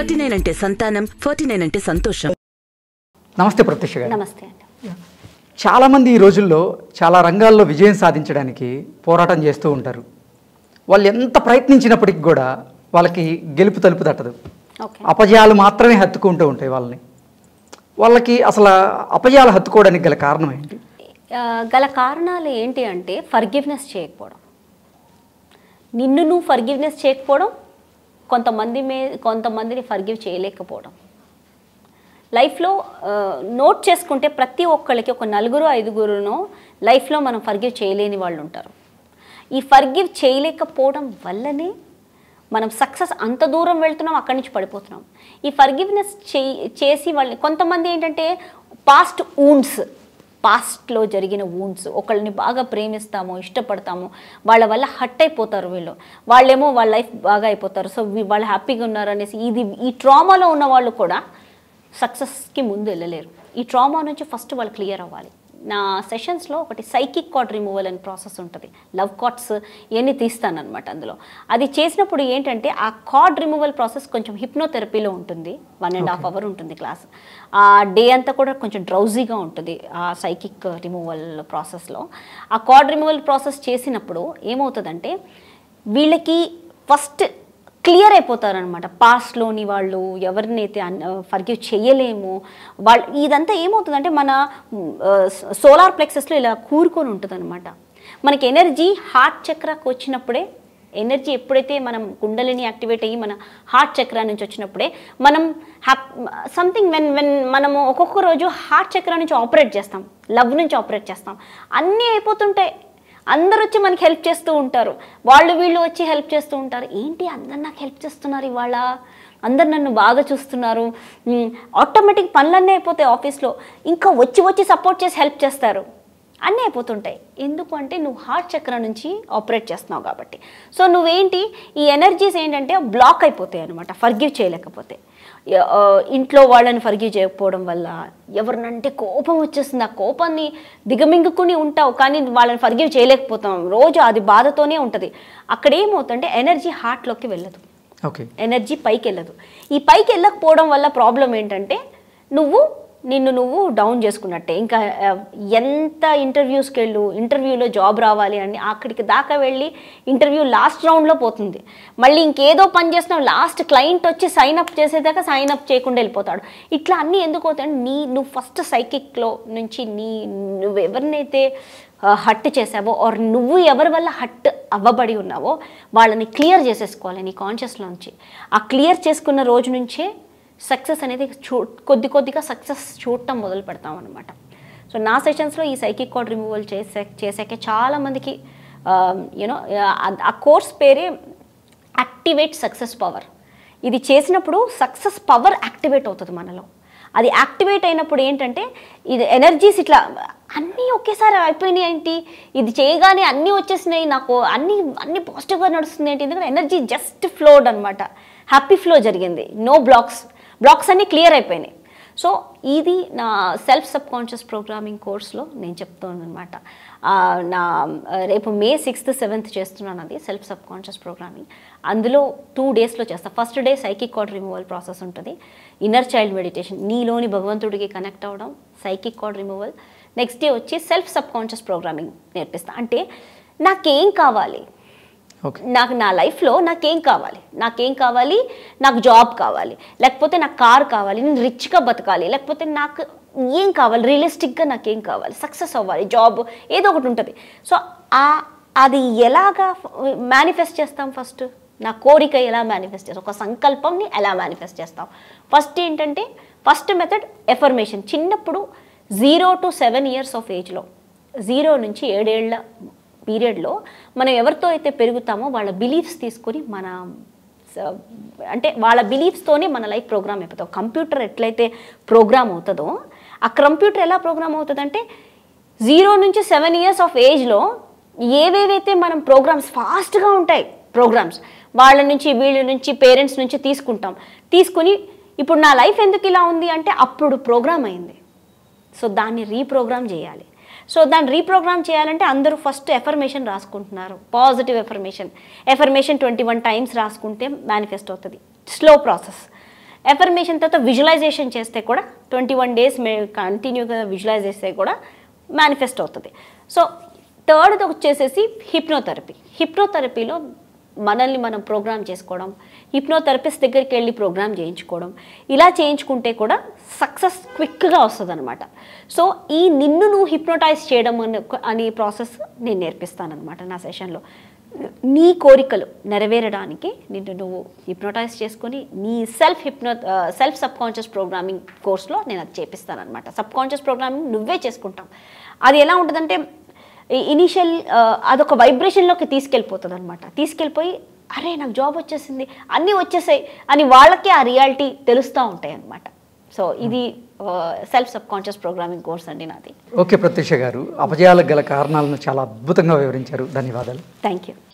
forty nine అంటే సంతానం forty nine అంటే సంతోషం నమస్తే ప్రత్యక్ష గారు నమస్తే చాలామంది ఈ రోజుల్లో చాలా రంగాల్లో విజయం సాధించడానికి పోరాటం చేస్తూ ఉంటారు వాళ్ళు ఎంత ప్రయత్నించినప్పటికీ కూడా వాళ్ళకి గెలుపు తలుపు తట్టదు అపజయాలు మాత్రమే హత్తుకుంటూ ఉంటాయి వాళ్ళని వాళ్ళకి అసలు అపజయాలు హత్తుకోవడానికి గల కారణం ఏంటి గల కారణాలు ఏంటి అంటే ఫర్గివ్నెస్ చేయకపోవడం నిన్ను నువ్వు ఫర్గివ్నెస్ చేయకపోవడం కొంతమంది మీ కొంతమందిని ఫర్గివ్ చేయలేకపోవడం లైఫ్లో నోట్ చేసుకుంటే ప్రతి ఒక్కళ్ళకి ఒక నలుగురు ఐదుగురును లైఫ్లో మనం ఫర్గివ్ చేయలేని వాళ్ళు ఉంటారు ఈ ఫర్గివ్ చేయలేకపోవడం వల్లనే మనం సక్సెస్ అంత దూరం వెళ్తున్నాం అక్కడి నుంచి పడిపోతున్నాం ఈ ఫర్గివ్నెస్ చేసి వాళ్ళని కొంతమంది ఏంటంటే పాస్ట్ ఊన్స్ పాస్ట్లో జరిగిన ఊన్స్ ఒకళ్ళని బాగా ప్రేమిస్తాము ఇష్టపడతాము వాళ్ళ వల్ల హట్ అయిపోతారు వీళ్ళు వాళ్ళేమో వాళ్ళ లైఫ్ బాగా అయిపోతారు సో వాళ్ళు హ్యాపీగా ఉన్నారనేసి ఇది ఈ ట్రామాలో ఉన్న వాళ్ళు కూడా సక్సెస్కి ముందు వెళ్ళలేరు ఈ ట్రామా నుంచి ఫస్ట్ వాళ్ళు క్లియర్ అవ్వాలి నా సెషన్స్లో ఒకటి సైకిక్ కార్డ్ రిమూవల్ అనే ప్రాసెస్ ఉంటుంది లవ్ కార్డ్స్ ఇవన్నీ తీస్తానమాట అందులో అది చేసినప్పుడు ఏంటంటే ఆ కార్డ్ రిమూవల్ ప్రాసెస్ కొంచెం హిప్నోథెరపీలో ఉంటుంది వన్ అండ్ హాఫ్ అవర్ ఉంటుంది క్లాస్ ఆ డే అంతా కూడా కొంచెం డ్రౌజీగా ఉంటుంది ఆ సైకిక్ రిమూవల్ ప్రాసెస్లో ఆ కార్డ్ రిమూవల్ ప్రాసెస్ చేసినప్పుడు ఏమవుతుందంటే వీళ్ళకి ఫస్ట్ క్లియర్ అయిపోతారనమాట పాస్ట్లోని వాళ్ళు ఎవరినైతే ఫర్గ్యూ చేయలేము వాళ్ళు ఇదంతా ఏమవుతుందంటే మన సోలార్ ప్లెక్సెస్లో ఇలా కూరుకొని ఉంటుందన్నమాట మనకి ఎనర్జీ హార్ట్ చక్రకు వచ్చినప్పుడే ఎనర్జీ ఎప్పుడైతే మనం గుండెలని యాక్టివేట్ అయ్యి మన హార్ట్ చక్రా నుంచి వచ్చినప్పుడే మనం హ్యాప్ సంథింగ్ వెన్ వెన్ మనము ఒక్కొక్క రోజు హార్ట్ చక్రా నుంచి ఆపరేట్ చేస్తాం లవ్ నుంచి ఆపరేట్ చేస్తాం అన్నీ అయిపోతుంటాయి అందరూ వచ్చి మనకి హెల్ప్ చేస్తూ ఉంటారు వాళ్ళు వీళ్ళు వచ్చి హెల్ప్ చేస్తూ ఉంటారు ఏంటి అందరు నాకు హెల్ప్ చేస్తున్నారు ఇవాళ అందరు నన్ను బాగా చూస్తున్నారు ఆటోమేటిక్ పనులన్నీ అయిపోతాయి ఆఫీస్లో ఇంకా వచ్చి వచ్చి సపోర్ట్ చేసి హెల్ప్ చేస్తారు అన్నీ అయిపోతుంటాయి ఎందుకు అంటే నువ్వు హార్ట్ చక్ర నుంచి ఆపరేట్ చేస్తున్నావు కాబట్టి సో నువ్వేంటి ఈ ఎనర్జీస్ ఏంటంటే బ్లాక్ అయిపోతాయి అనమాట ఫర్గివ్ చేయలేకపోతే ఇంట్లో వాళ్ళని ఫర్గ్యూ చేయకపోవడం వల్ల ఎవరినంటే కోపం వచ్చేస్తుంది ఆ కోపాన్ని దిగమింగుకుని ఉంటావు కానీ వాళ్ళని ఫర్గివ్ చేయలేకపోతాం రోజు అది బాధతోనే ఉంటుంది అక్కడ ఏమవుతుందంటే ఎనర్జీ హార్ట్లోకి వెళ్ళదు ఓకే ఎనర్జీ పైకి వెళ్ళదు ఈ పైకి వెళ్ళకపోవడం వల్ల ప్రాబ్లం ఏంటంటే నువ్వు నిన్ను నువ్వు డౌన్ చేసుకున్నట్టే ఇంకా ఎంత ఇంటర్వ్యూస్కి వెళ్ళు ఇంటర్వ్యూలో జాబ్ రావాలి అని అక్కడికి దాకా వెళ్ళి ఇంటర్వ్యూ లాస్ట్ రౌండ్లో పోతుంది మళ్ళీ ఇంకేదో పని చేస్తున్నావు లాస్ట్ క్లయింట్ వచ్చి సైన్ అప్ చేసేదాకా సైన్ అప్ చేయకుండా వెళ్ళిపోతాడు ఇట్లా అన్నీ ఎందుకు అవుతాయి నీ నువ్వు ఫస్ట్ సైకిక్లో నుంచి నీ నువ్వు ఎవరినైతే హట్ చేసావో ఆర్ నువ్వు ఎవరి వల్ల హట్ అవ్వబడి ఉన్నావో వాళ్ళని క్లియర్ చేసేసుకోవాలి నీ కాన్షియస్లో నుంచి ఆ క్లియర్ చేసుకున్న రోజు నుంచే సక్సెస్ అనేది చూ కొద్ది కొద్దిగా సక్సెస్ చూడటం మొదలు పెడతాం అనమాట సో నా సెషన్స్లో ఈ సైకిక్ కోడ్ రిమూవల్ చేసే చేసాకే చాలామందికి యూనో ఆ కోర్స్ పేరే యాక్టివేట్ సక్సెస్ పవర్ ఇది చేసినప్పుడు సక్సెస్ పవర్ యాక్టివేట్ అవుతుంది మనలో అది యాక్టివేట్ అయినప్పుడు ఏంటంటే ఇది ఎనర్జీస్ ఇట్లా అన్నీ ఒకేసారి అయిపోయినాయి ఏంటి ఇది చేయగానే అన్నీ వచ్చేసినాయి నాకు అన్నీ అన్నీ పాజిటివ్గా నడుస్తుంది ఏంటి ఎందుకంటే ఎనర్జీ జస్ట్ ఫ్లోడ్ అనమాట హ్యాపీ ఫ్లో జరిగింది నో బ్లాక్స్ బ్లాక్స్ అన్నీ క్లియర్ అయిపోయినాయి సో ఇది నా సెల్ఫ్ సబ్ కాన్షియస్ ప్రోగ్రామింగ్ కోర్స్లో నేను చెప్తాను అనమాట నా రేపు మే సిక్స్త్ సెవెంత్ చేస్తున్నాను అది సెల్ఫ్ సబ్ కాన్షియస్ ప్రోగ్రామింగ్ అందులో టూ డేస్లో చేస్తాను first day psychic card removal process ఉంటుంది ఇన్నర్ చైల్డ్ మెడిటేషన్ నీలోని భగవంతుడికి కనెక్ట్ అవ్వడం psychic card removal next day వచ్చి సెల్ఫ్ సబ్ కాన్షియస్ ప్రోగ్రామింగ్ నేర్పిస్తాను అంటే నాకేం కావాలి నాకు నా లైఫ్లో నాకేం కావాలి నాకేం కావాలి నాకు జాబ్ కావాలి లేకపోతే నాకు కార్ కావాలి నేను రిచ్గా బతకాలి లేకపోతే నాకు ఏం కావాలి రియలిస్టిక్గా నాకేం కావాలి సక్సెస్ అవ్వాలి జాబ్ ఏదో ఒకటి ఉంటుంది సో ఆ అది ఎలాగా మేనిఫెస్ట్ చేస్తాం ఫస్ట్ నా కోరిక ఎలా మేనిఫెస్ట్ చేస్తాం ఒక సంకల్పంని ఎలా మేనిఫెస్ట్ చేస్తాం ఫస్ట్ ఏంటంటే ఫస్ట్ మెథడ్ ఎఫర్మేషన్ చిన్నప్పుడు zero to seven years of ఏజ్లో జీరో నుంచి ఏడేళ్ల పీరియడ్లో మనం ఎవరితో అయితే పెరుగుతామో వాళ్ళ బిలీఫ్స్ తీసుకొని మన అంటే వాళ్ళ బిలీఫ్స్తోనే మన లైఫ్ ప్రోగ్రామ్ అయిపోతాం కంప్యూటర్ ఎట్లయితే ప్రోగ్రామ్ అవుతుందో ఆ కంప్యూటర్ ఎలా ప్రోగ్రామ్ అవుతుందంటే జీరో నుంచి సెవెన్ ఇయర్స్ ఆఫ్ ఏజ్లో ఏవేవైతే మనం ప్రోగ్రామ్స్ ఫాస్ట్గా ఉంటాయి ప్రోగ్రామ్స్ వాళ్ళ నుంచి వీళ్ళ నుంచి పేరెంట్స్ నుంచి తీసుకుంటాం తీసుకుని ఇప్పుడు నా లైఫ్ ఎందుకు ఇలా ఉంది అంటే అప్పుడు ప్రోగ్రామ్ అయింది సో దాన్ని రీప్రోగ్రామ్ చేయాలి సో దాన్ని రీప్రోగ్రామ్ చేయాలంటే అందరూ ఫస్ట్ ఎఫర్మేషన్ రాసుకుంటున్నారు positive affirmation affirmation twenty one times రాసుకుంటే మేనిఫెస్ట్ అవుతుంది స్లో ప్రాసెస్ ఎఫర్మేషన్ తర్వాత విజువలైజేషన్ చేస్తే కూడా ట్వంటీ వన్ డేస్ కంటిన్యూగా విజువలైజ్ చేస్తే కూడా మేనిఫెస్ట్ అవుతుంది సో థర్డ్ వచ్చేసేసి హిప్నోథెరపీ హిప్నోథెరపీలో మనల్ని మనం ప్రోగ్రామ్ చేసుకోవడం హిప్నోథెరపిస్ట్ దగ్గరికి వెళ్ళి ప్రోగ్రామ్ చేయించుకోవడం ఇలా చేయించుకుంటే కూడా సక్సెస్ క్విక్గా వస్తుంది అనమాట సో ఈ నిన్ను నువ్వు హిప్నోటైజ్ చేయడం అనే ప్రాసెస్ నేను నేర్పిస్తాను అనమాట నా సెషన్లో నీ కోరికలు నెరవేరడానికి నిన్ను నువ్వు హిప్నోటైజ్ చేసుకొని నీ self hypno self subconscious programming కోర్స్లో నేను అది చేపిస్తాను అనమాట సబ్కాన్షియస్ ప్రోగ్రామింగ్ నువ్వే చేసుకుంటాం అది ఎలా ఉంటుందంటే ఇనీషియల్ అదొక వైబ్రేషన్లోకి తీసుకెళ్ళిపోతుంది అనమాట తీసుకెళ్ళిపోయి అరే నాకు జాబ్ వచ్చేసింది అన్నీ వచ్చేసాయి అని వాళ్ళకే ఆ రియాలిటీ తెలుస్తూ ఉంటాయి అనమాట సో ఇది self subconscious programming course అండి నాది ఓకే ప్రత్యూష గారు అపజయాలకు గల కారణాలను చాలా అద్భుతంగా వివరించారు ధన్యవాదాలు థ్యాంక్ యూ